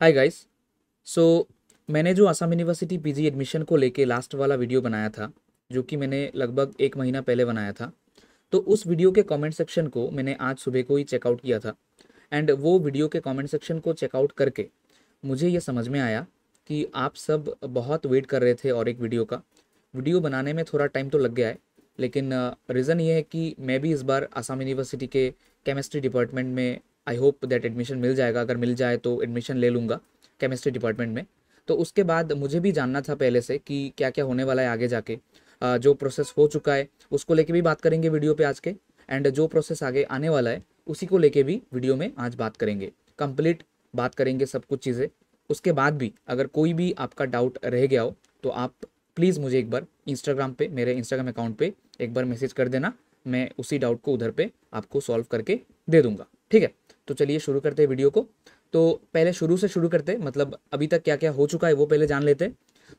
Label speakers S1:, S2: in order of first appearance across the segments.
S1: hi guys so मैंने जो Assam university PG admission को लेके लास्ट वाला वीडियो बनाया था जो कि मैंने लगभग एक महीना पहले बनाया था तो उस वीडियो के कमेंट सेक्शन को मैंने आज सुबह को ही चेकआउट किया था एंड वो वीडियो के कमेंट सेक्शन को चेकआउट करके मुझे ये समझ में आया कि आप सब बहुत वेट कर रहे थे और एक वीडियो का वीडियो बनाने में थोड़ा टाइम तो लग गया है लेकिन रीज़न ये है कि मैं भी इस बार आसाम यूनिवर्सिटी के केमिस्ट्री डिपार्टमेंट में आई होप दैट एडमिशन मिल जाएगा अगर मिल जाए तो एडमिशन ले लूँगा केमिस्ट्री डिपार्टमेंट में तो उसके बाद मुझे भी जानना था पहले से कि क्या क्या होने वाला है आगे जाके जो प्रोसेस हो चुका है उसको लेके भी बात करेंगे वीडियो पे आज के एंड जो प्रोसेस आगे आने वाला है उसी को लेके भी वीडियो में आज बात करेंगे कंप्लीट बात करेंगे सब कुछ चीज़ें उसके बाद भी अगर कोई भी आपका डाउट रह गया हो तो आप प्लीज़ मुझे एक बार इंस्टाग्राम पे मेरे इंस्टाग्राम अकाउंट पे एक बार मैसेज कर देना मैं उसी डाउट को उधर पे आपको सॉल्व करके दे दूंगा ठीक है तो चलिए शुरू करते हैं वीडियो को तो पहले शुरू से शुरू करते मतलब अभी तक क्या क्या हो चुका है वो पहले जान लेते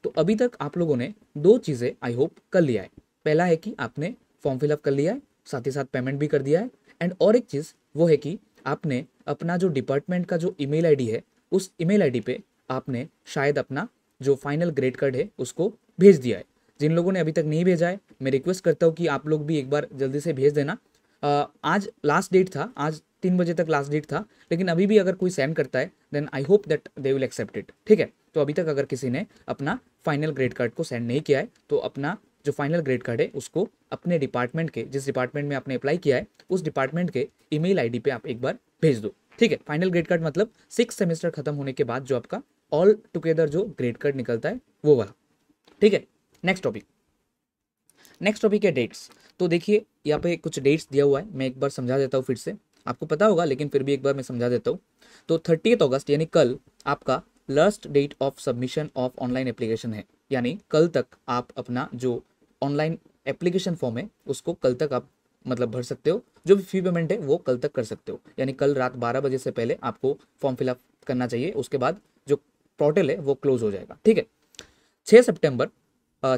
S1: तो अभी तक आप लोगों ने दो चीज़ें आई होप कर लिया है पहला है कि आपने फॉर्म फिलअप कर लिया है साथ ही साथ पेमेंट भी कर दिया है एंड और एक चीज़ वो है कि आपने अपना जो डिपार्टमेंट का जो ईमेल आईडी है उस ईमेल आईडी पे आपने शायद अपना जो फाइनल ग्रेड कार्ड है उसको भेज दिया है जिन लोगों ने अभी तक नहीं भेजा है मैं रिक्वेस्ट करता हूँ कि आप लोग भी एक बार जल्दी से भेज देना आज लास्ट डेट था आज तीन बजे तक लास्ट डेट था लेकिन अभी भी अगर कोई सेंड करता है then I hope that they will accept it ठीक है तो अभी तक अगर किसी ने अपना फाइनल ग्रेड कार्ड को सेंड नहीं किया है तो अपना जो फाइनल ग्रेड कार्ड है उसको अपने डिपार्टमेंट के जिस डिपार्टमेंट में आपने अप्लाई किया है उस डिपार्टमेंट के ईमेल आईडी पे आप एक बार भेज दो ठीक है फाइनल ग्रेड कार्ड मतलब सिक्स सेमेस्टर खत्म होने के बाद जो आपका ऑल टुगेदर जो ग्रेड कार्ड निकलता है वो वाला ठीक है नेक्स्ट टॉपिक नेक्स्ट टॉपिक है डेट्स तो देखिए यहाँ पे कुछ डेट्स दिया हुआ है मैं एक बार समझा देता हूँ फिर से आपको पता होगा लेकिन फिर भी एक बार मैं समझा देता हूँ तो थर्टीथ अगस्त यानी कल आपका last date of submission of online application है यानी कल तक आप अपना जो ऑनलाइन एप्लीकेशन फॉर्म है उसको कल तक आप मतलब भर सकते हो जो भी फी पेमेंट है वो कल तक कर सकते हो यानी कल रात बारह बजे से पहले आपको फॉर्म फिलअप करना चाहिए उसके बाद जो पोर्टल है वो क्लोज हो जाएगा ठीक है छः सितंबर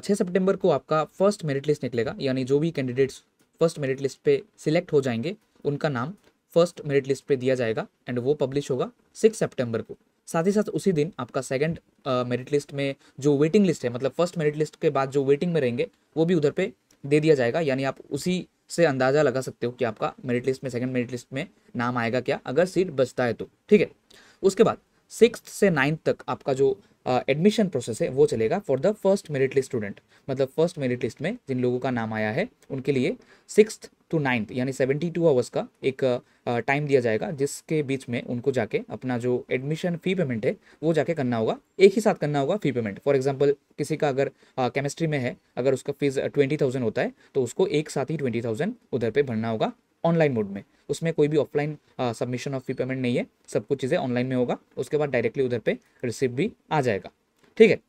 S1: छः सितंबर को आपका फर्स्ट मेरिट लिस्ट निकलेगा यानी जो भी कैंडिडेट्स फर्स्ट मेरिट लिस्ट पे सिलेक्ट हो जाएंगे उनका नाम फर्स्ट मेरिट लिस्ट पे दिया जाएगा एंड वो पब्लिश होगा सिक्स सेप्टेम्बर को साथ ही साथ उसी दिन आपका सेकंड मेरिट लिस्ट में जो वेटिंग लिस्ट है मतलब फर्स्ट मेरिट लिस्ट के बाद जो वेटिंग में रहेंगे वो भी उधर पे दे दिया जाएगा यानी आप उसी से अंदाज़ा लगा सकते हो कि आपका मेरिट लिस्ट में सेकंड मेरिट लिस्ट में नाम आएगा क्या अगर सीट बचता है तो ठीक है उसके बाद सिक्स से नाइन्थ तक आपका जो एडमिशन प्रोसेस है वो चलेगा for the first merit list student मतलब फर्स्ट मेरिट लिस्ट में जिन लोगों का नाम आया है उनके लिए सिक्स टू नाइन्थ यानी सेवेंटी टू आवर्स का एक टाइम दिया जाएगा जिसके बीच में उनको जाके अपना जो एडमिशन फ़ी पेमेंट है वो जाके करना होगा एक ही साथ करना होगा फ़ी पेमेंट फॉर एग्जांपल किसी का अगर केमिस्ट्री में है अगर उसका फीस ट्वेंटी थाउजेंड होता है तो उसको एक साथ ही ट्वेंटी थाउजेंड उधर पे भरना होगा ऑनलाइन मोड में उसमें कोई भी offline submission of fee payment नहीं है सब कुछ चीज़ें ऑनलाइन में होगा उसके बाद डायरेक्टली उधर पे रिसिप्ट भी आ जाएगा ठीक है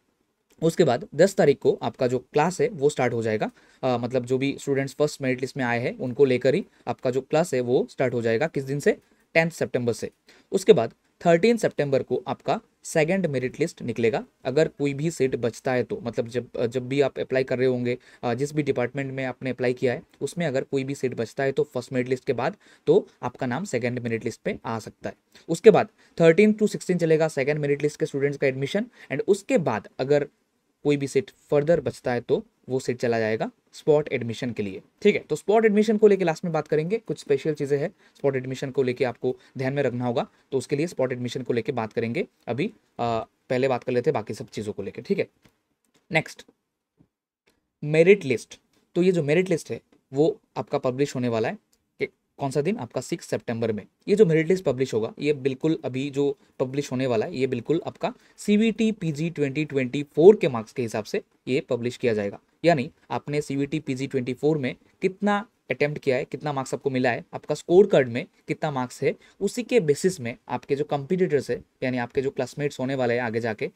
S1: उसके बाद 10 तारीख को आपका जो क्लास है वो स्टार्ट हो जाएगा आ, मतलब जो भी स्टूडेंट्स फर्स्ट मेरिट लिस्ट में आए हैं उनको लेकर ही आपका जो क्लास है वो स्टार्ट हो जाएगा किस दिन से टेंथ सेप्टेम्बर से उसके बाद थर्टीन सेप्टेम्बर को आपका सेकेंड मेरिट लिस्ट निकलेगा अगर कोई भी सीट बचता है तो मतलब जब जब भी आप अप्लाई कर रहे होंगे जिस भी डिपार्टमेंट में आपने अप्लाई किया है उसमें अगर कोई भी सीट बचता है तो फर्स्ट मेरिट लिस्ट के बाद तो आपका नाम सेकेंड मेरिट लिस्ट पे आ सकता है उसके बाद थर्टीन टू सिक्सटीन चलेगा सेकेंड मेरिट लिस्ट के स्टूडेंट्स का एडमिशन एंड उसके बाद अगर कोई भी सीट फर्दर बचता है तो वो सीट चला जाएगा स्पॉट एडमिशन के लिए ठीक है तो स्पॉट एडमिशन को लेके लास्ट में बात करेंगे कुछ स्पेशल चीज़ें हैं स्पॉट एडमिशन को लेके आपको ध्यान में रखना होगा तो उसके लिए स्पॉट एडमिशन को लेके बात करेंगे अभी आ, पहले बात कर लेते हैं बाकी सब चीज़ों को लेके ठीक है नेक्स्ट मेरिट लिस्ट तो ये जो मेरिट लिस्ट है वो आपका पब्लिश होने वाला है कौन सा दिन आपका सिक्स सेप्टेम्बर में ये जो मेरिट लिस्ट पब्लिश होगा ये बिल्कुल अभी जो पब्लिश होने वाला है ये बिल्कुल आपका C V T P G twenty twenty four के मार्क्स के हिसाब से ये पब्लिश किया जाएगा यानी आपने C V T P G twenty four में कितना अटैम्प्ट किया है कितना मार्क्स आपको मिला है आपका स्कोर कार्ड में कितना मार्क्स है उसी के बेसिस में आपके जो कंपिटिटर्स है यानी आपके जो क्लासमेट्स होने वाले हैं आगे जाके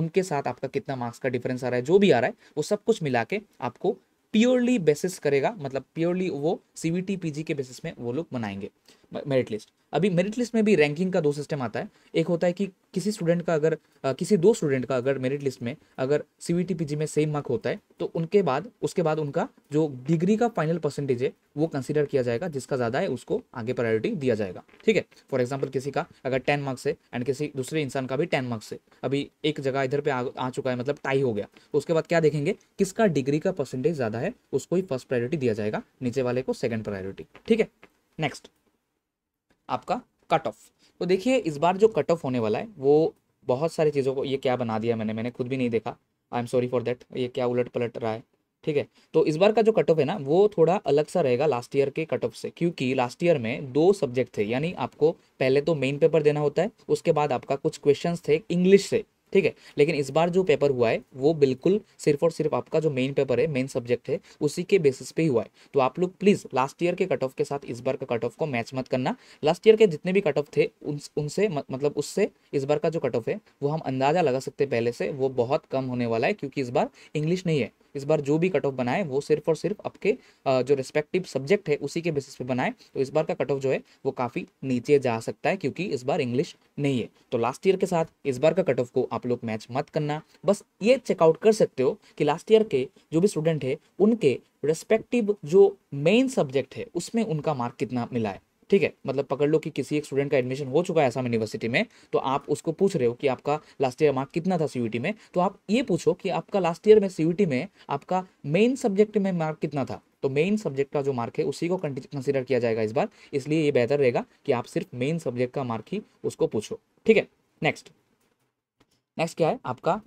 S1: उनके साथ आपका कितना मार्क्स का डिफरेंस आ रहा है जो भी आ रहा है वो सब कुछ मिला के आपको प्योरली बेसिस करेगा मतलब प्योरली वो सीबीटी पीजी के बेसिस में वो लोग बनाएंगे मेरिट लिस्ट अभी मेरिट लिस्ट में भी रैंकिंग का दो सिस्टम आता है एक होता है कि किसी स्टूडेंट का अगर आ, किसी दो स्टूडेंट का अगर मेरिट लिस्ट में अगर C V T P G में सेम मार्क होता है तो उनके बाद उसके बाद उनका जो डिग्री का फाइनल परसेंटेज है वो कंसिडर किया जाएगा जिसका ज़्यादा है उसको आगे प्रायोरिटी दिया जाएगा ठीक है फॉर एग्जाम्पल किसी का अगर टेन मार्क्स है एंड किसी दूसरे इंसान का भी टेन मार्क्स है अभी एक जगह इधर पर आ, आ चुका है मतलब टाई हो गया उसके बाद क्या देखेंगे किसका डिग्री का परसेंटेज ज़्यादा है उसको ही फर्स्ट प्रायोरिटी दिया जाएगा नीचे वाले को सेकेंड प्रायोरिटी ठीक है नेक्स्ट आपका कट ऑफ तो देखिए इस बार जो कट ऑफ होने वाला है वो बहुत सारी चीज़ों को ये क्या बना दिया मैंने मैंने खुद भी नहीं देखा I am sorry for that ये क्या उलट पलट रहा है ठीक है तो इस बार का जो कट ऑफ है ना वो थोड़ा अलग सा रहेगा लास्ट ईयर के कट ऑफ से क्योंकि लास्ट ईयर में दो सब्जेक्ट थे यानी आपको पहले तो मेन पेपर देना होता है उसके बाद आपका कुछ क्वेश्चंस थे इंग्लिश से ठीक है लेकिन इस बार जो पेपर हुआ है वो बिल्कुल सिर्फ और सिर्फ आपका जो मेन पेपर है मेन सब्जेक्ट है उसी के बेसिस पे ही हुआ है तो आप लोग प्लीज़ लास्ट ईयर के कट ऑफ के साथ इस बार का कट ऑफ को मैच मत करना लास्ट ईयर के जितने भी कट ऑफ थे उन उनसे मतलब उससे इस बार का जो कट ऑफ है वो हम अंदाज़ा लगा सकते पहले से वो बहुत कम होने वाला है क्योंकि इस बार इंग्लिश नहीं है इस बार जो भी कट ऑफ बनाए वो सिर्फ और सिर्फ आपके जो रिस्पेक्टिव सब्जेक्ट है उसी के बेसिस पे बनाए तो इस बार का कट ऑफ जो है वो काफ़ी नीचे जा सकता है क्योंकि इस बार इंग्लिश नहीं है तो लास्ट ईयर के साथ इस बार का कट ऑफ को आप लोग मैच मत करना बस ये चेकआउट कर सकते हो कि लास्ट ईयर के जो भी स्टूडेंट है उनके रेस्पेक्टिव जो मेन सब्जेक्ट है उसमें उनका मार्क कितना मिला है ठीक है मतलब पकड़ लो कि किसी एक स्टूडेंट का एडमिशन हो चुका है ऐसा यूनिवर्सिटी में तो आप उसको पूछ रहे हो कि आपका लास्ट ईयर मार्क कितना था सी में तो आप ये पूछो कि आपका लास्ट ईयर में सी में आपका मेन सब्जेक्ट में मार्क कितना था तो मेन सब्जेक्ट का जो मार्क है उसी को कंसिडर किया जाएगा इस बार इसलिए ये बेहतर रहेगा कि आप सिर्फ मेन सब्जेक्ट का मार्क ही उसको पूछो ठीक है नेक्स्ट नेक्स्ट क्या है आपका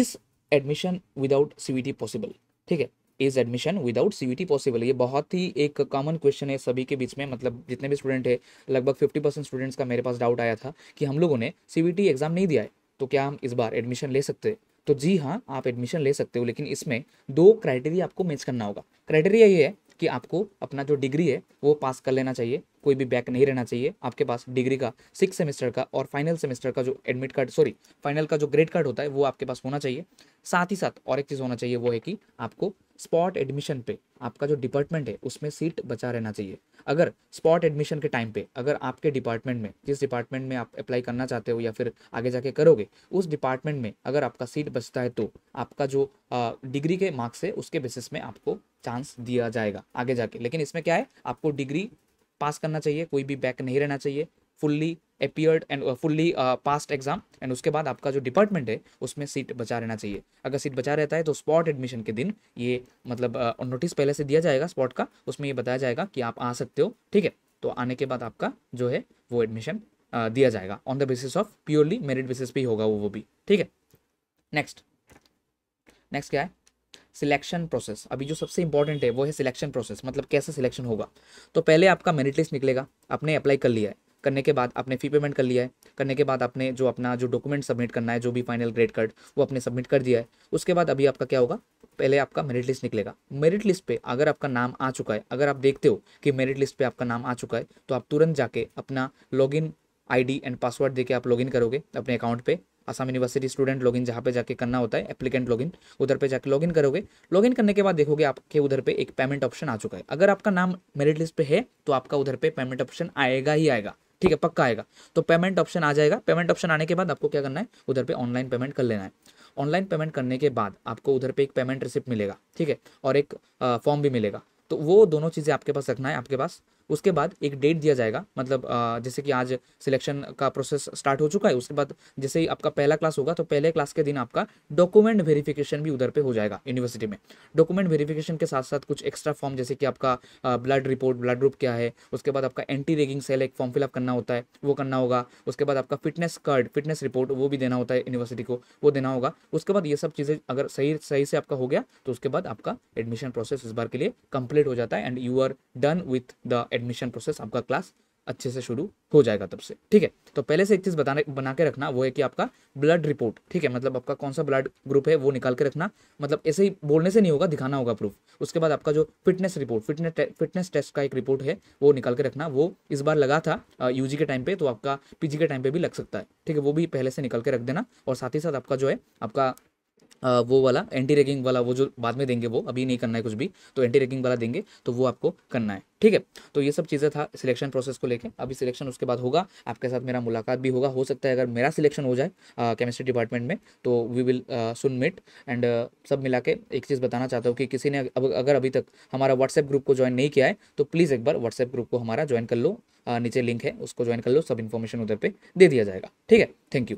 S1: इस एडमिशन विदाउट सीवीटी पॉसिबल ठीक है is admission without C CUET possible ये बहुत ही एक कॉमन क्वेश्चन है सभी के बीच में मतलब जितने भी स्टूडेंट है लगभग फिफ्टी परसेंट स्टूडेंट्स का मेरे पास डाउट आया था कि हम लोगों ने टी एग्जाम नहीं दिया है तो क्या हम इस बार एडमिशन ले सकते हैं तो जी हाँ आप एडमिशन ले सकते हो लेकिन इसमें दो क्राइटेरिया आपको मैच करना होगा क्राइटेरिया ये है कि आपको अपना जो डिग्री है वो पास कर लेना चाहिए कोई भी बैक नहीं रहना चाहिए आपके पास डिग्री का सिक्स सेमेस्टर का और फाइनल सेमेस्टर का जो एडमिट कार्ड सॉरी फाइनल का जो ग्रेड कार्ड होता है वो आपके पास होना चाहिए साथ ही साथ और एक चीज़ होना चाहिए वो है कि आपको स्पॉट एडमिशन पे आपका जो डिपार्टमेंट है उसमें सीट बचा रहना चाहिए अगर स्पॉट एडमिशन के टाइम पे अगर आपके डिपार्टमेंट में जिस डिपार्टमेंट में आप अप्लाई करना चाहते हो या फिर आगे जाके करोगे उस डिपार्टमेंट में अगर आपका सीट बचता है तो आपका जो डिग्री के मार्क्स है उसके बेसिस में आपको चांस दिया जाएगा आगे जाके लेकिन इसमें क्या है आपको डिग्री पास करना चाहिए कोई भी बैक नहीं रहना चाहिए fully appeared and fully passed exam and उसके बाद आपका जो डिपार्टमेंट है उसमें सीट बचा रहना चाहिए अगर सीट बचा रहता है तो स्पॉट एडमिशन के दिन ये मतलब नोटिस uh, पहले से दिया जाएगा स्पॉट का उसमें ये बताया जाएगा कि आप आ सकते हो ठीक है तो आने के बाद आपका जो है वो एडमिशन uh, दिया जाएगा on the basis of purely merit basis पे होगा वो वो भी ठीक है नेक्स्ट नेक्स्ट क्या है सिलेक्शन प्रोसेस अभी जो सबसे इंपॉर्टेंट है वो है सिलेक्शन प्रोसेस मतलब कैसे सिलेक्शन होगा तो पहले आपका मेरिट लिस्ट निकलेगा आपने अप्लाई कर लिया है करने के बाद आपने फी पेमेंट कर लिया है करने के बाद आपने जो अपना जो डॉक्यूमेंट सबमिट करना है जो भी फाइनल ग्रेड कार्ड वो आपने सबमिट कर दिया है उसके बाद अभी आपका क्या होगा पहले आपका मेरिट लिस्ट निकलेगा मेरिट लिस्ट पे अगर आपका नाम आ चुका है अगर आप देखते हो कि मेरिट लिस्ट पे आपका नाम आ चुका है तो आप तुरंत जाके अपना लॉगिन आईडी एंड पासवर्ड देके आप लॉगिन करोगे अपने अकाउंट पे आसाम यूनिवर्सिटी स्टूडेंट लॉगिन जहाँ पे जाके करना होता है एप्लीकेंट लॉगिन उधर पे जाके लॉगिन करोगे लॉगिन करने के बाद देखोगे आपके उधर पे एक पेमेंट ऑप्शन आ चुका है अगर आपका नाम मेरिट लिस्ट पे है तो आपका उधर पे पेमेंट ऑप्शन आएगा ही आएगा ठीक है पक्का आएगा तो पेमेंट ऑप्शन आ जाएगा पेमेंट ऑप्शन आने के बाद आपको क्या करना है उधर पे ऑनलाइन पेमेंट कर लेना है ऑनलाइन पेमेंट करने के बाद आपको उधर पे एक पेमेंट रिसिप्ट मिलेगा ठीक है और एक फॉर्म भी मिलेगा तो वो दोनों चीज़ें आपके पास रखना है आपके पास उसके बाद एक डेट दिया जाएगा मतलब जैसे कि आज सिलेक्शन का प्रोसेस स्टार्ट हो चुका है उसके बाद जैसे ही आपका पहला क्लास होगा तो पहले क्लास के दिन आपका डॉक्यूमेंट वेरिफिकेशन भी उधर पे हो जाएगा यूनिवर्सिटी में डॉक्यूमेंट वेरिफिकेशन के साथ साथ कुछ एक्स्ट्रा फॉर्म जैसे कि आपका ब्लड रिपोर्ट ब्लड ग्रुप क्या है उसके बाद आपका एंटी रेगिंग सेल एक फॉर्म फिलअप करना होता है वो करना होगा उसके बाद आपका फिटनेस कार्ड फिटनेस रिपोर्ट वो भी देना होता है यूनिवर्सिटी को वो देना होगा उसके बाद ये सब चीज़ें अगर सही सही से आपका हो गया तो उसके बाद आपका एडमिशन प्रोसेस इस बार के लिए कंप्लीट हो जाता है and you are done with the admission process आपका क्लास अच्छे से शुरू हो जाएगा तब से ठीक है तो पहले से एक चीज़ बताने बना के रखना वो है कि आपका ब्लड रिपोर्ट ठीक है मतलब आपका कौन सा ब्लड ग्रुप है वो निकाल के रखना मतलब ऐसे ही बोलने से नहीं होगा दिखाना होगा प्रूफ उसके बाद आपका जो फिटनेस रिपोर्ट फिटनेस टे, फिटनेस टेस्ट का एक रिपोर्ट है वो निकाल के रखना वो इस बार लगा था यू के टाइम पे तो आपका पीजी के टाइम पे भी लग सकता है ठीक है वो भी पहले से निकाल के रख देना और साथ ही साथ आपका जो है आपका वो वाला एंटी रेगिंग वाला वो जो बाद में देंगे वो अभी नहीं करना है कुछ भी तो एंटी रेकिंग वाला देंगे तो वो आपको करना है ठीक है तो ये सब चीज़ें था सिलेक्शन प्रोसेस को लेकर अभी सिलेक्शन उसके बाद होगा आपके साथ मेरा मुलाकात भी होगा हो सकता है अगर मेरा सिलेक्शन हो जाए केमिस्ट्री डिपार्टमेंट में तो वी विल सुन मिट एंड सब मिला के एक चीज़ बताना चाहता हूँ कि किसी ने अब अगर अभी तक हमारा व्हाट्सएप ग्रुप को ज्वाइन नहीं किया है तो प्लीज़ एक बार व्हाट्सएप ग्रुप को हमारा ज्वाइन कर लो नीचे लिंक है उसको ज्वाइन कर लो सब इन्फॉर्मेशन उधर पर दे दिया जाएगा ठीक है थैंक यू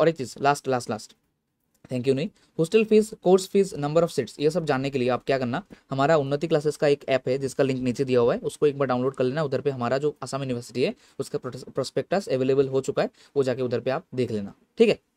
S1: और एक चीज़ last last last thank you नहीं hostel fees course fees number of seats ये सब जानने के लिए आप क्या करना हमारा उन्नति क्लासेस का एक ऐप है जिसका लिंक नीचे दिया हुआ है उसको एक बार डाउनलोड कर लेना उधर पे हमारा जो आसाम यूनिवर्सिटी है उसका प्रोस्पेक्टस अवेलेबल हो चुका है वो जाके उधर पे आप देख लेना ठीक है